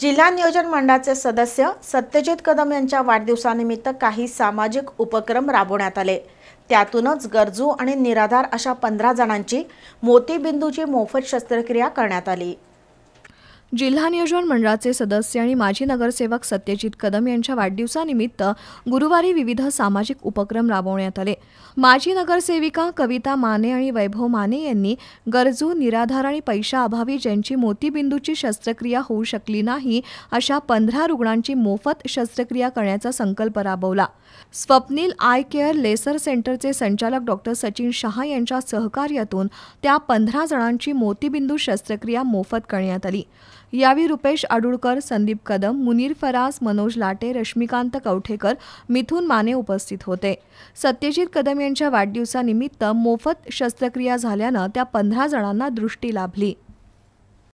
जिल्हा नियोजन मंडळाचे सदस्य सत्यजित कदम यांच्या वाढदिवसानिमित्त काही सामाजिक उपक्रम राबवण्यात आले त्यातूनच गरजू आणि निराधार अशा पंधरा जणांची मोतीबिंदूची मोफत शस्त्रक्रिया करण्यात आली जिल्हा नियोजन मंडळाचे सदस्य आणि माजी नगरसेवक सत्यजित कदम यांच्या वाढदिवसानिमित्त गुरुवारी विविध सामाजिक उपक्रम राबवण्यात आले माजी नगरसेविका कविता माने आणि वैभव माने यांनी गरजू निराधार आणि पैशाअभावी ज्यांची मोतीबिंदूची शस्त्रक्रिया होऊ शकली नाही अशा पंधरा रुग्णांची मोफत शस्त्रक्रिया करण्याचा संकल्प राबवला स्वप्नील आय केअर लेसर सेंटरचे संचालक डॉक्टर सचिन शहा यांच्या सहकार्यातून त्या पंधरा जणांची मोतीबिंदू शस्त्रक्रिया मोफत करण्यात आली यावी रुपेश आडुळकर संदीप कदम मुनीर फरास मनोज लाटे रश्मिकांत कवठेकर मिथून माने उपस्थित होते सत्यजित कदम यांच्या वाढदिवसानिमित्त मोफत शस्त्रक्रिया झाल्यानं त्या पंधरा जणांना दृष्टी लाभली